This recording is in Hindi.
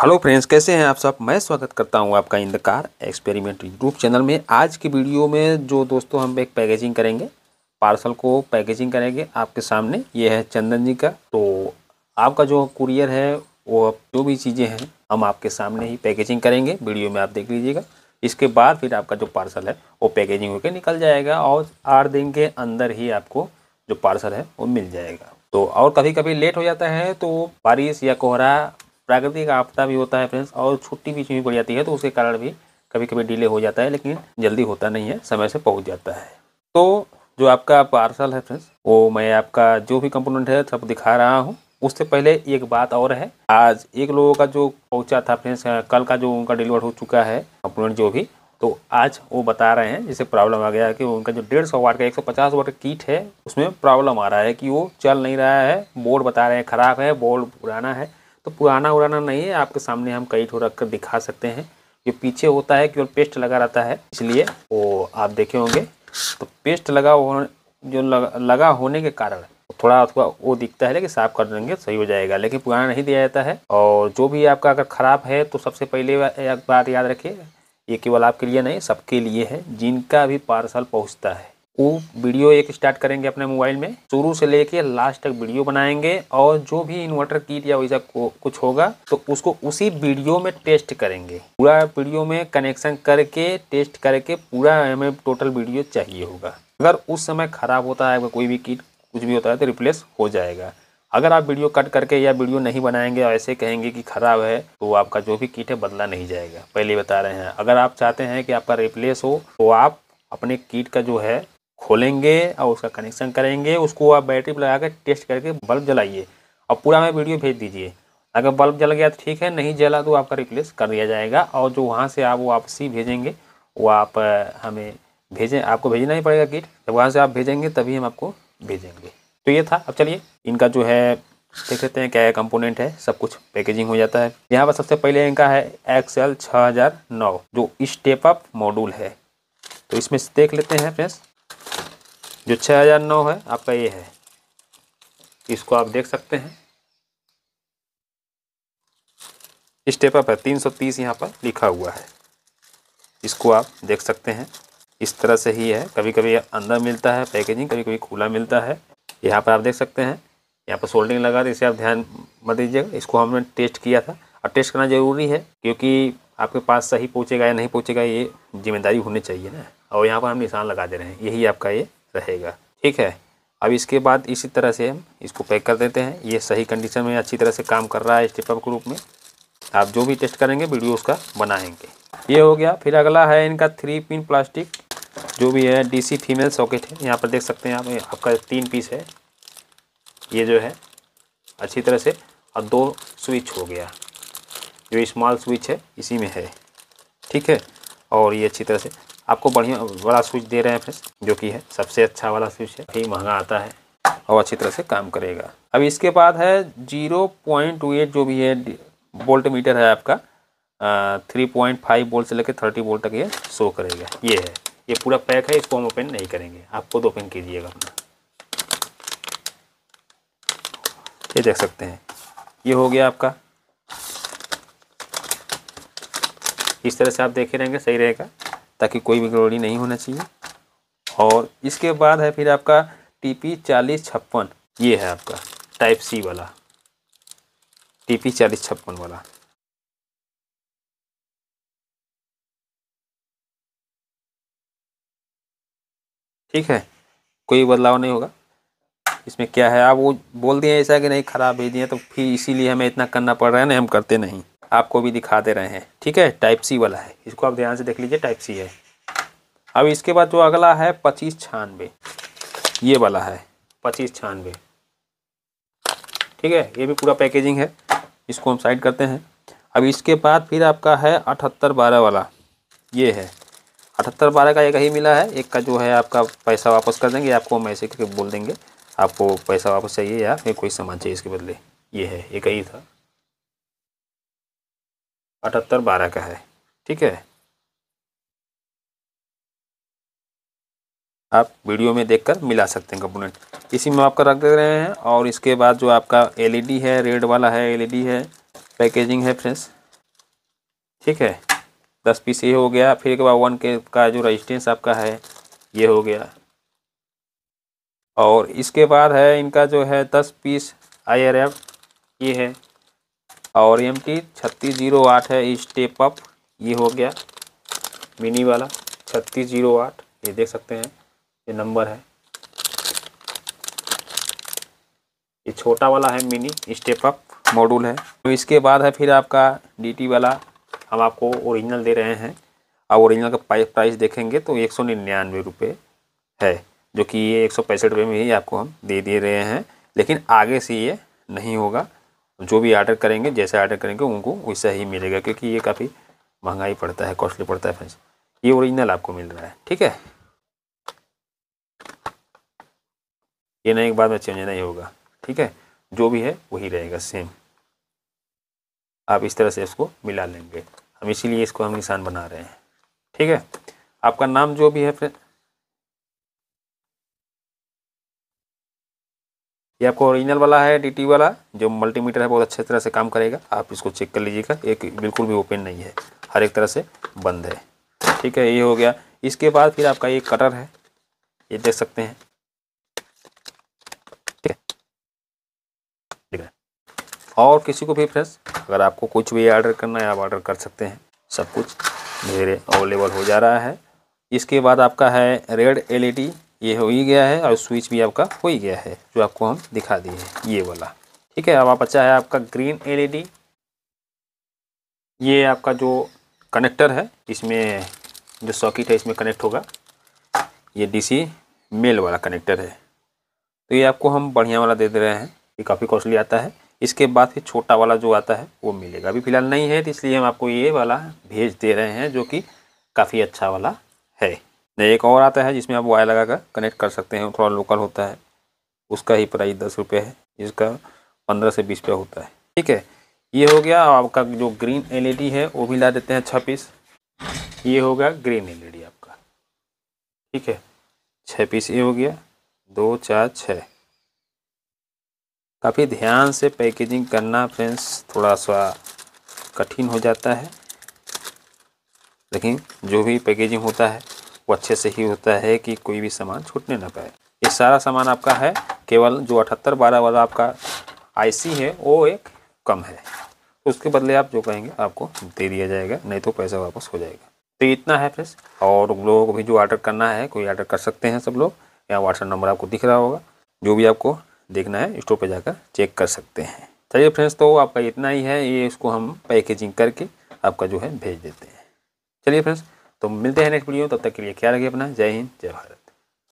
हेलो फ्रेंड्स कैसे हैं आप सब मैं स्वागत करता हूं आपका in the car experiment YouTube channel में आज की वीडियो में जो दोस्तों हम एक पैकेजिंग करेंगे पार्सल को पैकेजिंग करेंगे आपके सामने ये है चंदन जी का तो आपका जो कुरियर है वो जो भी चीज़ें हैं हम आपके सामने ही पैकेजिंग करेंगे वीडियो में आप देख लीजिएगा इसके बाद फिर आपका जो पार्सल है वो पैकेजिंग होकर निकल जाएगा और आठ दिन के अंदर ही आपको जो पार्सल है वो मिल जाएगा तो और कभी कभी लेट हो जाता है तो बारिश या कोहरा प्राकृतिक आपदा भी होता है फ्रेंड्स और छुट्टी बीच में पड़ जाती है तो उसके कारण भी कभी कभी डिले हो जाता है लेकिन जल्दी होता नहीं है समय से पहुँच जाता है तो जो आपका पार्सल है फ्रेंड्स वो मैं आपका जो भी कंपोनेंट है सब दिखा रहा हूँ उससे पहले एक बात और है आज एक लोगों का जो पहुंचा था फ्रेंड्स कल का जो उनका डिलीवर हो चुका है कंपोनेंट जो भी तो आज वो बता रहे हैं जिसे प्रॉब्लम आ गया है कि उनका जो डेढ़ सौ वाट का एक सौ पचास वाट का किट है उसमें प्रॉब्लम आ रहा है कि वो चल नहीं रहा है बोर्ड बता रहे हैं ख़राब है बोर्ड पुराना है तो पुराना उराना नहीं है आपके सामने हम कई ठो रख कर दिखा सकते हैं जो पीछे होता है केवल पेस्ट लगा रहता है इसलिए वो आप देखे होंगे तो पेस्ट लगा हो जो लगा होने के कारण थोड़ा थोड़ा वो दिखता है लेकिन साफ कर देंगे सही हो जाएगा लेकिन पुराना नहीं दिया जाता है और जो भी आपका अगर ख़राब है तो सबसे पहले बात याद रखिए ये केवल आपके लिए नहीं सबके लिए है जिनका भी पार्सल पहुंचता है वो वीडियो एक स्टार्ट करेंगे अपने मोबाइल में शुरू से लेके लास्ट तक वीडियो बनाएंगे और जो भी इन्वर्टर किट या वैसा कुछ होगा तो उसको उसी वीडियो में टेस्ट करेंगे पूरा वीडियो में कनेक्शन करके टेस्ट करके पूरा हमें टोटल वीडियो चाहिए होगा अगर उस समय ख़राब होता है कोई भी किट कुछ भी होता है तो रिप्लेस हो जाएगा अगर आप वीडियो कट करके या वीडियो नहीं बनाएंगे और ऐसे कहेंगे कि ख़राब है तो आपका जो भी किट है बदला नहीं जाएगा पहले बता रहे हैं अगर आप चाहते हैं कि आपका रिप्लेस हो तो आप अपने किट का जो है खोलेंगे और उसका कनेक्शन करेंगे उसको आप बैटरी पर लगा कर टेस्ट करके बल्ब जलाइए और पूरा हमें वीडियो भेज दीजिए अगर बल्ब जल गया तो ठीक है नहीं जला तो आपका रिप्लेस कर दिया जाएगा और जो वहाँ से आप वापसी भेजेंगे वो आप हमें भेजें आपको भेजना ही पड़ेगा किट जब वहाँ से आप भेजेंगे तभी हम आपको भेजेंगे तो ये था अब चलिए इनका जो है देख सकते हैं क्या है कंपोनेंट है सब कुछ पैकेजिंग हो जाता है यहाँ पर सबसे पहले इनका है एक्सएल छः हज़ार नौ जो स्टेप अप मॉड्यूल है तो इसमें देख लेते हैं फ्रेंड्स जो छः हज़ार नौ है आपका ये है इसको आप देख सकते हैं स्टेप अप है तीन सौ तीस यहाँ पर लिखा हुआ है इसको आप देख सकते हैं इस तरह से ही है कभी कभी अंदर मिलता है पैकेजिंग कभी कभी खुला मिलता है यहाँ पर आप देख सकते हैं यहाँ पर सोल्डिंग लगा तो इसे आप ध्यान मत दीजिएगा इसको हमने टेस्ट किया था और टेस्ट करना ज़रूरी है क्योंकि आपके पास सही पहुँचेगा या नहीं पहुँचेगा ये जिम्मेदारी होनी चाहिए ना और यहाँ पर हम निशान लगा दे रहे हैं यही आपका ये रहेगा ठीक है अब इसके बाद इसी तरह से हम इसको पैक कर देते हैं ये सही कंडीशन में अच्छी तरह से काम कर रहा है स्टेपअप के रूप में आप जो भी टेस्ट करेंगे वीडियो उसका बनाएंगे ये हो गया फिर अगला है इनका थ्री पिन प्लास्टिक जो भी है डीसी फीमेल सॉकेट है यहाँ पर देख सकते हैं आप आपका तीन पीस है ये जो है अच्छी तरह से और दो स्विच हो गया जो स्मॉल स्विच है इसी में है ठीक है और ये अच्छी तरह से आपको बढ़िया वाला स्विच दे रहे हैं फिर जो कि है सबसे अच्छा वाला स्विच है ही महंगा आता है और अच्छी तरह से काम करेगा अब इसके बाद है जीरो पॉइंट टू एट जो भी है बोल्ट मीटर है आपका थ्री पॉइंट फाइव बोल्ट से लेकर थर्टी बोल्ट तक ये शो करेगा ये है ये पूरा पैक है इसको हम ओपन नहीं करेंगे आप खुद ओपन कीजिएगा अपना ये देख सकते हैं ये हो गया आपका इस तरह से आप देखे रहेंगे सही रहेगा ताकि कोई भी गड़बड़ी नहीं होना चाहिए और इसके बाद है फिर आपका टी पी चालीस छप्पन ये है आपका टाइप सी वाला टी पी चालीस छप्पन वाला ठीक है कोई बदलाव नहीं होगा इसमें क्या है आप वो बोल दिए ऐसा कि नहीं ख़राब भेज दिए तो फिर इसीलिए हमें इतना करना पड़ रहा है ना हम करते नहीं आपको भी दिखा दे रहे हैं ठीक है टाइप सी वाला है इसको आप ध्यान से देख लीजिए टाइप सी है अब इसके बाद जो अगला है पच्चीस छानबे ये वाला है पच्चीस छानबे ठीक है ये भी पूरा पैकेजिंग है इसको हम साइड करते हैं अब इसके बाद फिर आपका है अठहत्तर बारह वाला ये है अठहत्तर बारह का एक ही मिला है एक का जो है आपका पैसा वापस कर देंगे आपको हम ऐसे करके बोल देंगे आपको पैसा वापस चाहिए या फिर कोई सामान चाहिए इसके बदले ये है एक ही था अठहत्तर बारह का है ठीक है आप वीडियो में देखकर मिला सकते हैं कंपोनेंट इसी में आपका रख दे रहे हैं और इसके बाद जो आपका एलईडी है रेड वाला है एलईडी है पैकेजिंग है फ्रेंड्स ठीक है दस पीस ये हो गया फिर एक बार वन के का जो रजिस्टेंस आपका है ये हो गया और इसके बाद है इनका जो है दस पीस आई ये है और एम टी छत्तीस जीरो आठ है स्टेप अप ये हो गया मिनी वाला छत्तीस जीरो आठ ये देख सकते हैं ये नंबर है ये छोटा वाला है मिनी स्टेप अप मॉड्यूल है तो इसके बाद है फिर आपका डीटी वाला हम आपको ओरिजिनल दे रहे हैं अब ओरिजिनल का प्राइस देखेंगे तो एक सौ निन्यानवे रुपये है जो कि ये एक सौ पैंसठ रुपये में ही आपको हम दे दे रहे हैं लेकिन आगे से ये नहीं होगा तो जो भी आर्डर करेंगे जैसे आर्डर करेंगे उनको वैसा ही मिलेगा क्योंकि ये काफ़ी महंगाई पड़ता है कॉस्टली पड़ता है फ्रेंड्स ये ओरिजिनल आपको मिल रहा है ठीक है ये नहीं एक बार में चेंज नहीं होगा ठीक है जो भी है वही रहेगा सेम आप इस तरह से इसको मिला लेंगे हम इसीलिए इसको हम निशान बना रहे हैं ठीक है आपका नाम जो भी है फ्रेंड ये आपको ओरिजिनल वाला है डी e वाला जो मल्टीमीटर है बहुत अच्छे तरह से काम करेगा आप इसको चेक कर लीजिएगा एक बिल्कुल भी ओपन नहीं है हर एक तरह से बंद है ठीक है ये हो गया इसके बाद फिर आपका ये कटर है ये देख सकते हैं ठीक है ठीक है और किसी को भी फ्रेंड्स अगर आपको कुछ भी ऑर्डर करना है आप ऑर्डर कर सकते हैं सब कुछ धीरे अवेलेबल हो जा रहा है इसके बाद आपका है रेड एलईडी ये हो ही गया है और स्विच भी आपका हो ही गया है जो आपको हम दिखा दिए हैं ये वाला ठीक है अब आप अच्छा है आपका ग्रीन एलईडी ये आपका जो कनेक्टर है इसमें जो सॉकेट है इसमें कनेक्ट होगा ये डीसी मेल वाला कनेक्टर है तो ये आपको हम बढ़िया वाला दे दे रहे हैं ये काफ़ी कॉस्टली आता है इसके बाद फिर छोटा वाला जो आता है वो मिलेगा अभी फ़िलहाल नहीं है तो इसलिए हम आपको ये वाला भेज दे रहे हैं जो कि काफ़ी अच्छा वाला है एक और आता है जिसमें आप वायर लगा कर कनेक्ट कर सकते हैं थोड़ा लोकल होता है उसका ही प्राइस दस रुपये है जिसका पंद्रह से बीस रुपये होता है ठीक है ये हो गया आपका जो ग्रीन एलईडी है वो भी ला देते हैं छः पीस ये हो गया ग्रीन एलईडी आपका ठीक है छः पीस ये हो गया दो चार छ काफ़ी ध्यान से पैकेजिंग करना फ्रेंड्स थोड़ा सा कठिन हो जाता है लेकिन जो भी पैकेजिंग होता है वो अच्छे से ही होता है कि कोई भी सामान छूटने ना पाए ये सारा सामान आपका है केवल जो अठहत्तर बारह वाला आपका आईसी है वो एक कम है उसके बदले आप जो कहेंगे आपको दे दिया जाएगा नहीं तो पैसा वापस हो जाएगा तो इतना है फ्रेंड्स और लोगों को भी जो ऑर्डर करना है कोई ऑर्डर कर सकते हैं सब लोग या व्हाट्सअप नंबर आपको दिख रहा होगा जो भी आपको देखना है स्टोर पर जाकर चेक कर सकते हैं चलिए फ्रेंड्स तो आपका इतना ही है ये इसको हम पैकेजिंग करके आपका जो है भेज देते हैं चलिए फ्रेंड्स तो मिलते हैं नेक्स्ट वीडियो तब तक के लिए ख्याल रखिए अपना जय हिंद जय भारत